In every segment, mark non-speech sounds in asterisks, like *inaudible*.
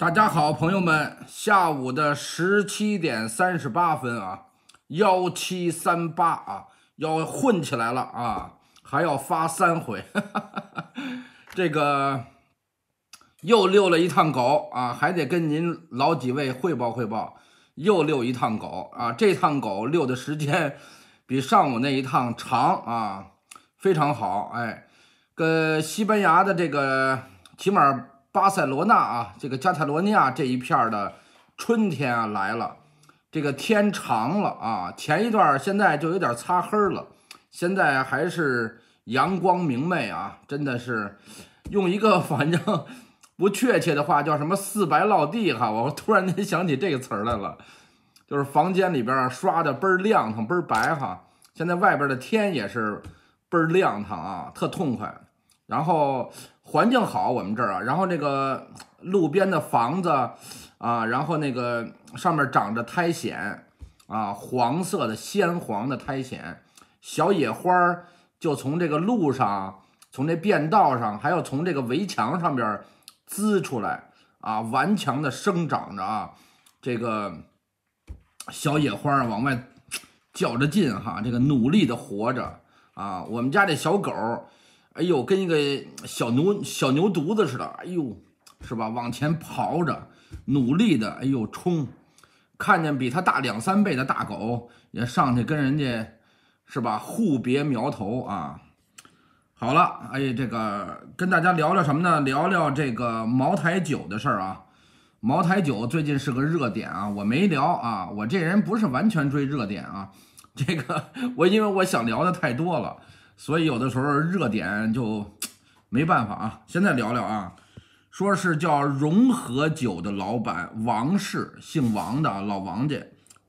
大家好，朋友们，下午的十七点三十八分啊，幺七三八啊，要混起来了啊，还要发三回，*laughs* 这个又遛了一趟狗啊，还得跟您老几位汇报汇报，又遛一趟狗啊，这趟狗遛的时间比上午那一趟长啊，非常好，哎，跟西班牙的这个起码。巴塞罗那啊，这个加泰罗尼亚这一片儿的春天啊来了，这个天长了啊，前一段现在就有点擦黑了，现在还是阳光明媚啊，真的是用一个反正不确切的话叫什么四白落地哈，我突然间想起这个词儿来了，就是房间里边刷的倍儿亮堂倍儿白哈，现在外边的天也是倍儿亮堂啊，特痛快，然后。环境好，我们这儿啊，然后那个路边的房子，啊，然后那个上面长着苔藓，啊，黄色的鲜黄的苔藓，小野花儿就从这个路上，从这便道上，还有从这个围墙上边滋出来，啊，顽强的生长着啊，这个小野花儿往外较着劲哈，这个努力的活着啊，我们家这小狗。哎呦，跟一个小牛、小牛犊子似的，哎呦，是吧？往前刨着，努力的，哎呦，冲！看见比他大两三倍的大狗也上去跟人家，是吧？互别苗头啊！好了，哎，这个跟大家聊聊什么呢？聊聊这个茅台酒的事儿啊。茅台酒最近是个热点啊，我没聊啊。我这人不是完全追热点啊，这个我因为我想聊的太多了。所以有的时候热点就没办法啊。现在聊聊啊，说是叫融合酒的老板王氏，姓王的老王家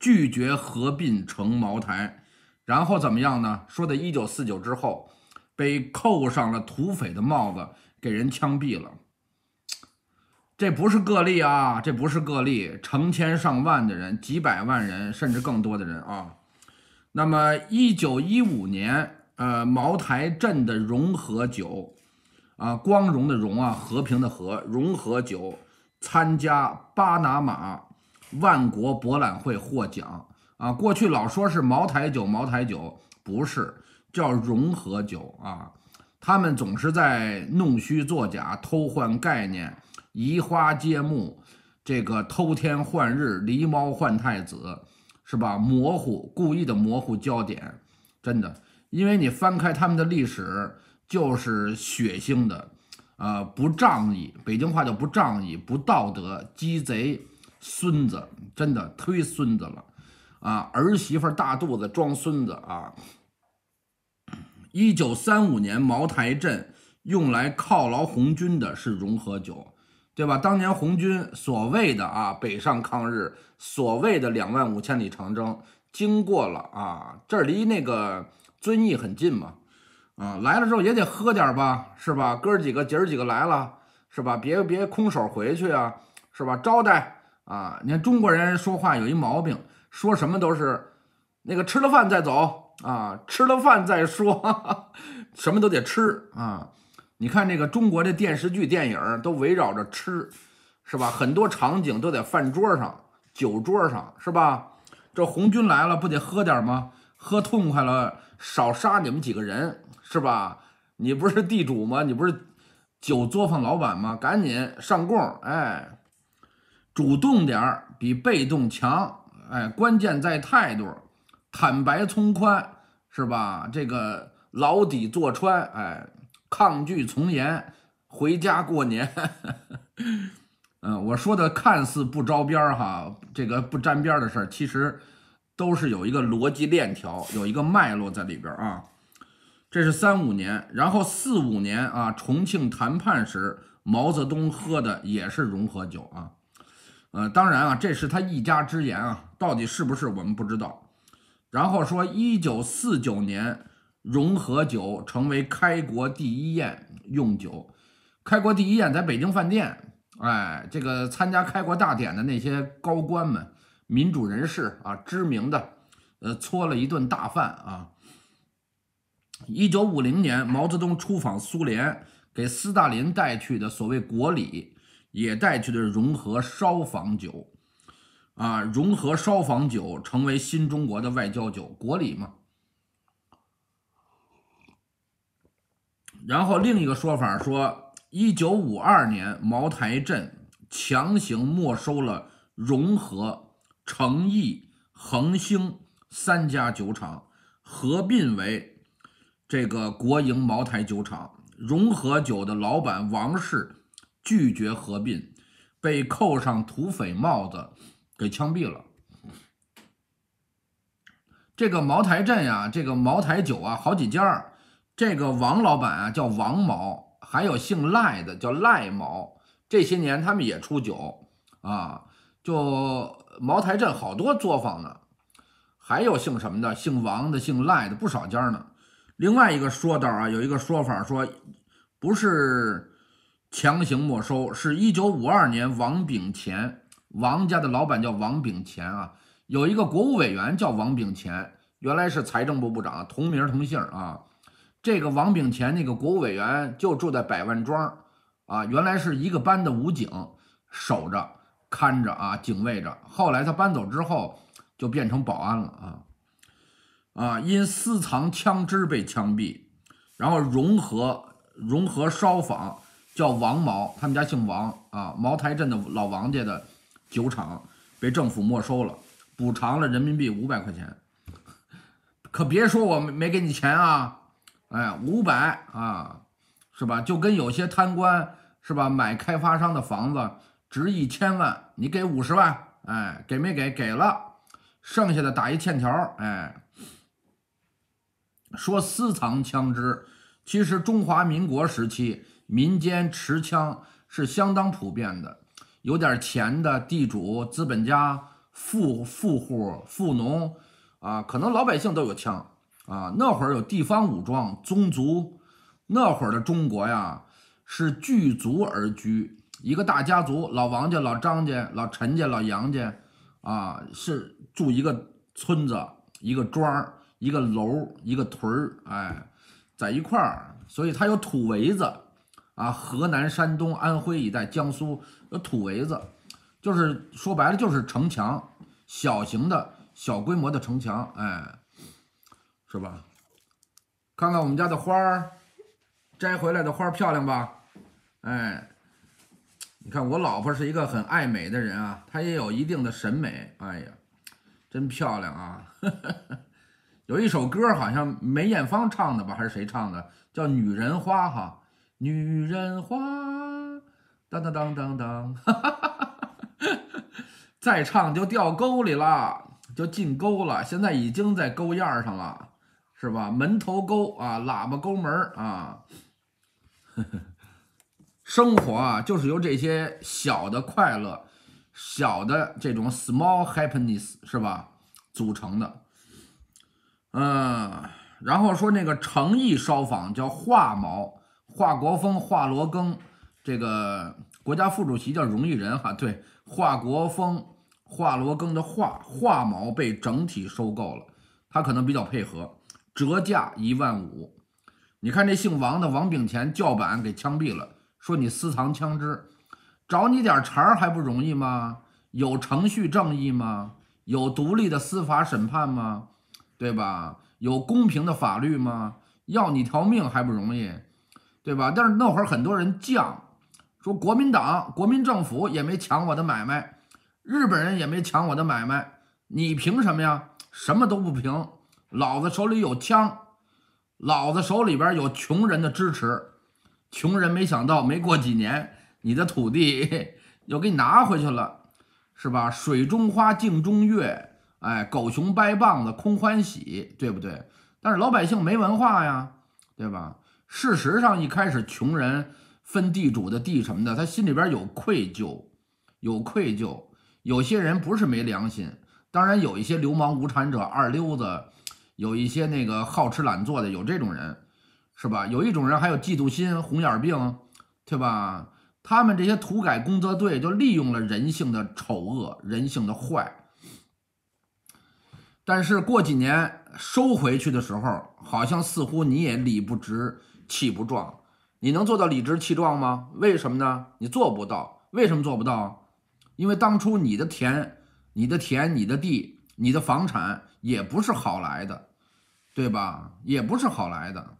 拒绝合并成茅台，然后怎么样呢？说在1949之后被扣上了土匪的帽子，给人枪毙了。这不是个例啊，这不是个例，成千上万的人，几百万人，甚至更多的人啊。那么1915年。呃，茅台镇的融合酒，啊，光荣的荣啊，和平的和，融合酒参加巴拿马万国博览会获奖啊。过去老说是茅台酒，茅台酒不是叫融合酒啊。他们总是在弄虚作假、偷换概念、移花接木，这个偷天换日、狸猫换太子，是吧？模糊故意的模糊焦点，真的。因为你翻开他们的历史，就是血腥的，啊，不仗义，北京话叫不仗义，不道德，鸡贼，孙子，真的忒孙子了，啊，儿媳妇大肚子装孙子啊。一九三五年，茅台镇用来犒劳红军的是融合酒，对吧？当年红军所谓的啊北上抗日，所谓的两万五千里长征，经过了啊这离那个。遵义很近嘛，啊，来了之后也得喝点吧，是吧？哥几个姐儿几个来了，是吧？别别空手回去啊，是吧？招待啊！你看中国人说话有一毛病，说什么都是那个吃了饭再走啊，吃了饭再说，*laughs* 什么都得吃啊。你看这个中国这电视剧、电影都围绕着吃，是吧？很多场景都在饭桌上、酒桌上，是吧？这红军来了不得喝点吗？喝痛快了，少杀你们几个人是吧？你不是地主吗？你不是酒作坊老板吗？赶紧上供，哎，主动点儿比被动强，哎，关键在态度，坦白从宽是吧？这个牢底坐穿，哎，抗拒从严，回家过年。*laughs* 嗯，我说的看似不着边儿哈，这个不沾边的事儿，其实。都是有一个逻辑链条，有一个脉络在里边啊。这是三五年，然后四五年啊，重庆谈判时毛泽东喝的也是融合酒啊。呃，当然啊，这是他一家之言啊，到底是不是我们不知道。然后说一九四九年，融合酒成为开国第一宴用酒。开国第一宴在北京饭店，哎，这个参加开国大典的那些高官们。民主人士啊，知名的，呃，搓了一顿大饭啊。一九五零年，毛泽东出访苏联，给斯大林带去的所谓国礼，也带去的是融合烧坊酒，啊，融合烧坊酒成为新中国的外交酒，国礼嘛。然后另一个说法说，一九五二年，茅台镇强行没收了融合。诚毅、恒星三家酒厂合并为这个国营茅台酒厂，融合酒的老板王氏拒绝合并，被扣上土匪帽子，给枪毙了。这个茅台镇呀，这个茅台酒啊，好几家，这个王老板啊叫王毛，还有姓赖的叫赖毛，这些年他们也出酒啊，就。茅台镇好多作坊呢，还有姓什么的，姓王的、姓赖的不少家呢。另外一个说道啊，有一个说法说，不是强行没收，是一九五二年王炳乾，王家的老板叫王炳乾啊，有一个国务委员叫王炳乾，原来是财政部部长，同名同姓啊。这个王炳乾那个国务委员就住在百万庄，啊，原来是一个班的武警守着。看着啊，警卫着。后来他搬走之后，就变成保安了啊啊！因私藏枪支被枪毙。然后，融合融合烧坊叫王毛，他们家姓王啊，茅台镇的老王家的酒厂被政府没收了，补偿了人民币五百块钱。可别说我没没给你钱啊！哎，五百啊，是吧？就跟有些贪官是吧，买开发商的房子。值一千万，你给五十万，哎，给没给？给了，剩下的打一欠条，哎。说私藏枪支，其实中华民国时期民间持枪是相当普遍的，有点钱的地主、资本家、富富户、富农啊，可能老百姓都有枪啊。那会儿有地方武装、宗族，那会儿的中国呀是聚族而居。一个大家族，老王家、老张家、老陈家、老杨家，啊，是住一个村子、一个庄一个楼、一个屯儿，哎，在一块儿，所以它有土围子，啊，河南、山东、安徽一带、江苏有土围子，就是说白了就是城墙，小型的小规模的城墙，哎，是吧？看看我们家的花儿，摘回来的花儿漂亮吧？哎。你看我老婆是一个很爱美的人啊，她也有一定的审美。哎呀，真漂亮啊！*laughs* 有一首歌好像梅艳芳唱的吧，还是谁唱的？叫《女人花》哈，《女人花》当当当当当，哈哈哈！再唱就掉沟里了，就进沟了，现在已经在沟沿上了，是吧？门头沟啊，喇叭沟门啊。*laughs* 生活啊，就是由这些小的快乐、小的这种 small happiness 是吧组成的。嗯，然后说那个诚意烧坊叫华毛华国锋华罗庚，这个国家副主席叫荣毅仁哈。对，华国锋华罗庚的华华毛被整体收购了，他可能比较配合，折价一万五。你看这姓王的王炳乾叫板，给枪毙了。说你私藏枪支，找你点茬还不容易吗？有程序正义吗？有独立的司法审判吗？对吧？有公平的法律吗？要你条命还不容易，对吧？但是那会儿很多人犟，说国民党、国民政府也没抢我的买卖，日本人也没抢我的买卖，你凭什么呀？什么都不凭，老子手里有枪，老子手里边有穷人的支持。穷人没想到，没过几年，你的土地 *laughs* 又给你拿回去了，是吧？水中花，镜中月，哎，狗熊掰棒子，空欢喜，对不对？但是老百姓没文化呀，对吧？事实上，一开始穷人分地主的地什么的，他心里边有愧疚，有愧疚。有些人不是没良心，当然有一些流氓、无产者、二流子，有一些那个好吃懒做的，有这种人。是吧？有一种人还有嫉妒心、红眼病，对吧？他们这些土改工作队就利用了人性的丑恶、人性的坏。但是过几年收回去的时候，好像似乎你也理不直、气不壮。你能做到理直气壮吗？为什么呢？你做不到。为什么做不到？因为当初你的田、你的田、你的地、你的房产也不是好来的，对吧？也不是好来的。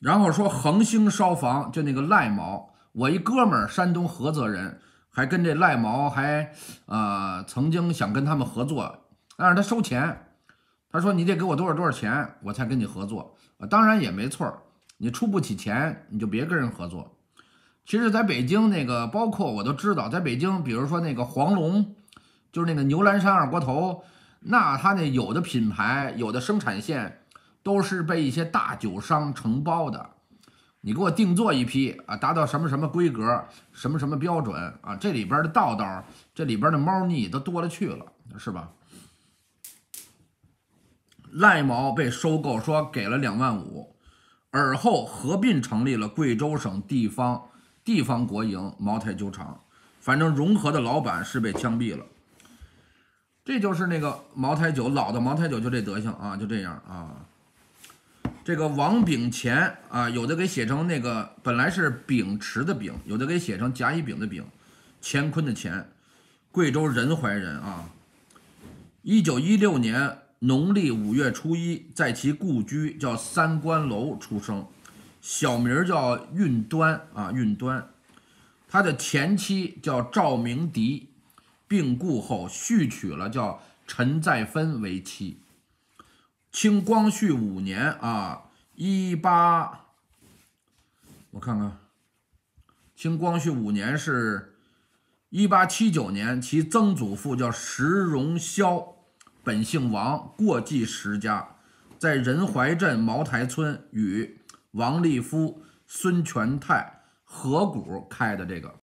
然后说恒星烧房，就那个赖毛，我一哥们儿，山东菏泽人，还跟这赖毛还，呃，曾经想跟他们合作，但是他收钱，他说你得给我多少多少钱，我才跟你合作。当然也没错，你出不起钱，你就别跟人合作。其实在北京那个，包括我都知道，在北京，比如说那个黄龙，就是那个牛栏山二锅头，那他那有的品牌，有的生产线。都是被一些大酒商承包的，你给我定做一批啊，达到什么什么规格，什么什么标准啊？这里边的道道，这里边的猫腻都多了去了，是吧？赖某被收购，说给了两万五，而后合并成立了贵州省地方地方国营茅台酒厂，反正融合的老板是被枪毙了。这就是那个茅台酒，老的茅台酒就这德行啊，就这样啊。这个王炳乾啊，有的给写成那个本来是丙池的丙，有的给写成甲乙丙的丙，乾坤的乾，贵州仁怀人啊，一九一六年农历五月初一在其故居叫三观楼出生，小名叫运端啊运端，他的前妻叫赵明迪，病故后续娶了叫陈再芬为妻。清光绪五年啊，一八，我看看，清光绪五年是一八七九年。其曾祖父叫石荣霄，本姓王，过继石家，在仁怀镇茅台村与王立夫、孙全泰合股开的这个。